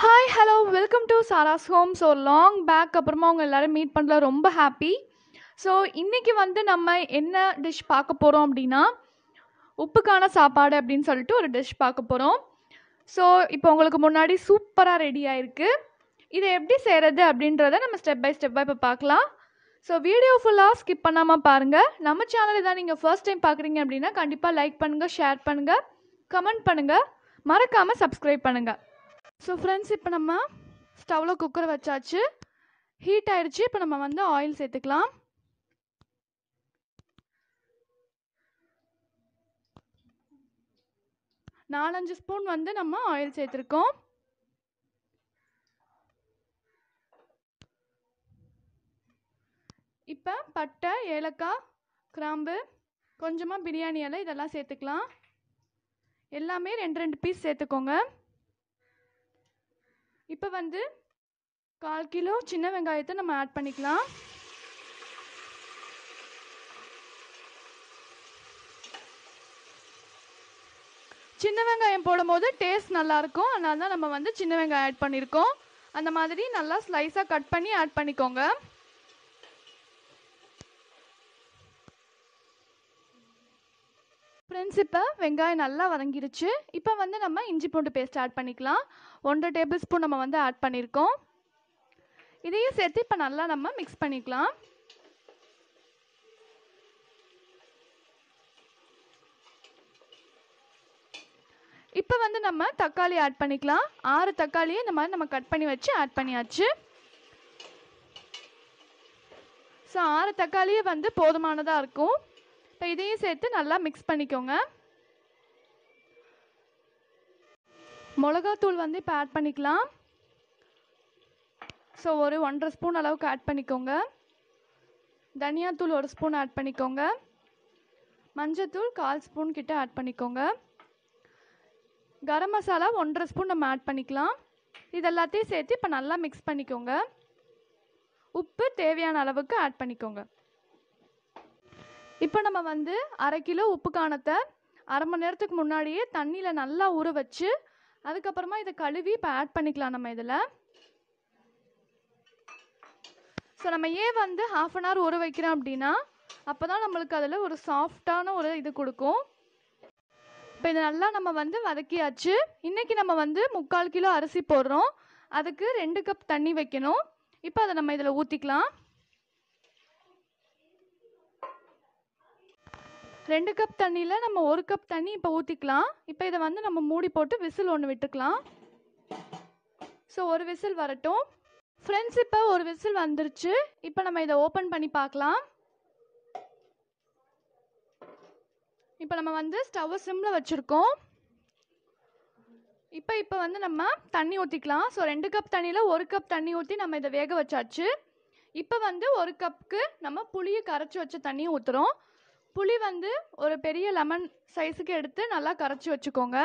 hi hello welcome to Sara's home so long back அப்புறமா அவங்க எல்லோரும் மீட் பண்ணல ரொம்ப ஹாப்பி ஸோ இன்றைக்கி வந்து நம்ம என்ன டிஷ் பார்க்க போகிறோம் அப்படின்னா உப்புக்கான சாப்பாடு அப்படின்னு சொல்லிட்டு ஒரு டிஷ் பார்க்க போகிறோம் ஸோ இப்போ உங்களுக்கு முன்னாடி சூப்பராக ரெடி ஆயிருக்கு இதை எப்படி செய்கிறது அப்படின்றத நம்ம ஸ்டெப் பை ஸ்டெப்பாக இப்போ பார்க்கலாம் ஸோ வீடியோ ஃபுல்லாக ஸ்கிப் பண்ணாமல் பாருங்கள் நம்ம சேனல் தான் நீங்கள் ஃபர்ஸ்ட் டைம் பார்க்குறீங்க அப்படின்னா கண்டிப்பாக லைக் பண்ணுங்கள் ஷேர் பண்ணுங்கள் கமெண்ட் பண்ணுங்கள் மறக்காமல் சப்ஸ்கிரைப் பண்ணுங்கள் ஸோ ஃப்ரெண்ட்ஸ் இப்போ நம்ம ஸ்டவ்வில் குக்கர் வச்சாச்சு ஹீட் ஆயிடுச்சு இப்போ நம்ம வந்து ஆயில் சேர்த்துக்கலாம் நாலஞ்சு ஸ்பூன் வந்து நம்ம ஆயில் சேர்த்துருக்கோம் இப்போ பட்டை ஏலக்காய் கிராம்பு கொஞ்சமாக பிரியாணி இலை இதெல்லாம் சேர்த்துக்கலாம் எல்லாமே ரெண்டு ரெண்டு பீஸ் சேர்த்துக்கோங்க இப்போ வந்து கால் கிலோ சின்ன வெங்காயத்தை நம்ம ஆட் பண்ணிக்கலாம் சின்ன வெங்காயம் போடும்போது டேஸ்ட் நல்லாயிருக்கும் அதனால தான் நம்ம வந்து சின்ன வெங்காயம் ஆட் பண்ணியிருக்கோம் அந்த மாதிரி நல்லா ஸ்லைஸாக கட் பண்ணி ஆட் பண்ணிக்கோங்க ஃப்ரெண்ட்ஸ் இப்போ வெங்காயம் நல்லா வதங்கிடுச்சு இப்போ வந்து நம்ம இஞ்சி பூண்டு பேஸ்ட் ஆட் பண்ணிக்கலாம் ஒன்றரை டேபிள் ஸ்பூன் நம்ம வந்து ஆட் பண்ணியிருக்கோம் இதையும் சேர்த்து இப்போ நல்லா நம்ம மிக்ஸ் பண்ணிக்கலாம் இப்போ வந்து நம்ம தக்காளி ஆட் பண்ணிக்கலாம் ஆறு தக்காளியை இந்த மாதிரி நம்ம கட் பண்ணி வச்சு ஆட் பண்ணியாச்சு ஸோ ஆறு தக்காளியே வந்து போதுமானதாக இருக்கும் இப்போ இதையும் சேர்த்து நல்லா மிக்ஸ் பண்ணிக்கோங்க மிளகாத்தூள் வந்து இப்போ ஆட் பண்ணிக்கலாம் ஸோ ஒரு ஒன்றரை ஸ்பூன் அளவுக்கு ஆட் பண்ணிக்கோங்க தனியாத்தூள் ஒரு ஸ்பூன் ஆட் பண்ணிக்கோங்க மஞ்சத்தூள் கால் ஸ்பூன் கிட்ட ஆட் பண்ணிக்கோங்க கரம் மசாலா ஒன்றரை ஸ்பூன் நம்ம ஆட் பண்ணிக்கலாம் இது எல்லாத்தையும் சேர்த்து இப்போ நல்லா மிக்ஸ் பண்ணிக்கோங்க உப்பு தேவையான அளவுக்கு ஆட் பண்ணிக்கோங்க இப்போ நம்ம வந்து அரை கிலோ உப்பு காணத்தை அரை மணி நேரத்துக்கு முன்னாடியே தண்ணியில் நல்லா ஊற வச்சு அதுக்கப்புறமா இதை கழுவி இப்போ ஆட் பண்ணிக்கலாம் நம்ம இதில் ஸோ நம்ம ஏன் வந்து ஹாஃப் அன் ஹவர் ஊற வைக்கிறோம் அப்படின்னா அப்போ தான் நம்மளுக்கு அதில் ஒரு சாஃப்டான ஒரு இது கொடுக்கும் இப்போ இதை நல்லா நம்ம வந்து வதக்கியாச்சு இன்றைக்கி நம்ம வந்து முக்கால் கிலோ அரிசி போடுறோம் அதுக்கு ரெண்டு கப் தண்ணி வைக்கணும் இப்போ அதை நம்ம இதில் ஊற்றிக்கலாம் ரெண்டு கப் தண்ணியில் நம்ம ஒரு கப் தண்ணி இப்போ ஊற்றிக்கலாம் இப்போ இதை வந்து நம்ம மூடி போட்டு விசில் ஒன்று விட்டுக்கலாம் ஸோ ஒரு விசில் வரட்டும் ஃப்ரெண்ட்ஸ் இப்போ ஒரு விசில் வந்துருச்சு இப்போ நம்ம இதை ஓப்பன் பண்ணி பார்க்கலாம் இப்போ நம்ம வந்து ஸ்டவ் சிம்மில் வச்சுருக்கோம் இப்போ இப்போ வந்து நம்ம தண்ணி ஊற்றிக்கலாம் ஸோ ரெண்டு கப் தண்ணியில் ஒரு கப் தண்ணி ஊற்றி நம்ம இதை வேக வச்சாச்சு இப்போ வந்து ஒரு கப்புக்கு நம்ம புளியை கரைச்சி வச்ச தண்ணி ஊற்றுறோம் புளி வந்து ஒரு பெரிய லெமன் சைஸுக்கு எடுத்து நல்லா கரைச்சி வச்சுக்கோங்க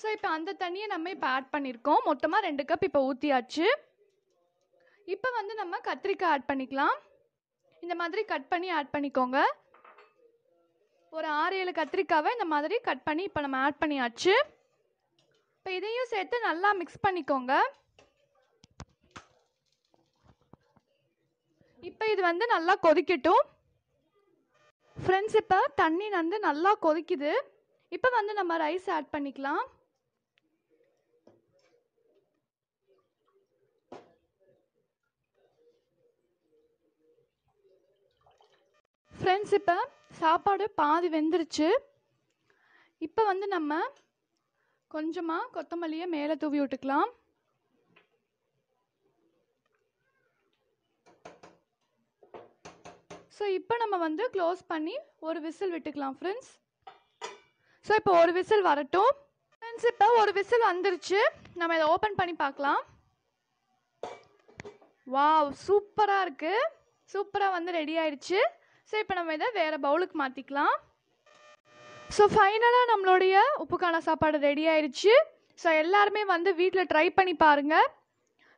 ஸோ இப்போ அந்த தண்ணியை நம்ம இப்போ ஆட் பண்ணியிருக்கோம் மொத்தமாக ரெண்டு கப் இப்போ ஊற்றியாச்சு இப்போ வந்து நம்ம கத்திரிக்காய் ஆட் பண்ணிக்கலாம் இந்த மாதிரி கட் பண்ணி ஆட் பண்ணிக்கோங்க ஒரு ஆறு ஏழு கத்திரிக்காவை இந்த மாதிரி கட் பண்ணி இப்போ நம்ம ஆட் பண்ணியாச்சு இப்போ இதையும் சேர்த்து நல்லா மிக்ஸ் பண்ணிக்கோங்க இப்போ இது வந்து நல்லா கொதிக்கட்டும் ஃப்ரெண்ட்ஸ் இப்போ தண்ணி வந்து நல்லா கொதிக்குது இப்போ வந்து நம்ம ரைஸ் ஆட் பண்ணிக்கலாம் ஃப்ரெண்ட்ஸ் இப்போ சாப்பாடு பாதி வெந்துருச்சு இப்போ வந்து நம்ம கொஞ்சமாக கொத்தமல்லியை மேலே தூவி விட்டுக்கலாம் ஸோ இப்போ நம்ம வந்து க்ளோஸ் பண்ணி ஒரு விசில் விட்டுக்கலாம் ஃப்ரெண்ட்ஸ் ஸோ இப்போ ஒரு விசில் வரட்டும் ஃப்ரெண்ட்ஸ் இப்போ ஒரு விசில் வந்துருச்சு நம்ம இதை ஓப்பன் பண்ணி பார்க்கலாம் வாவ் சூப்பராக இருக்குது சூப்பராக வந்து ரெடி ஆயிடுச்சு ஸோ இப்போ நம்ம இதை வேறு பவுலுக்கு மாற்றிக்கலாம் ஸோ ஃபைனலாக நம்மளுடைய உப்புக்கான சாப்பாடு ரெடி ஆயிடுச்சு ஸோ எல்லாருமே வந்து வீட்டில் ட்ரை பண்ணி பாருங்கள்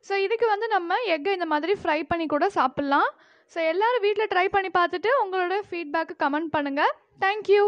ஸோ இதுக்கு வந்து நம்ம எக்கை இந்த மாதிரி ஃப்ரை பண்ணி கூட சாப்பிட்லாம் ஸோ எல்லோரும் வீட்டில் ட்ரை பண்ணி பார்த்துட்டு உங்களோட ஃபீட்பேக்கு கமெண்ட் பண்ணுங்கள் தேங்க்யூ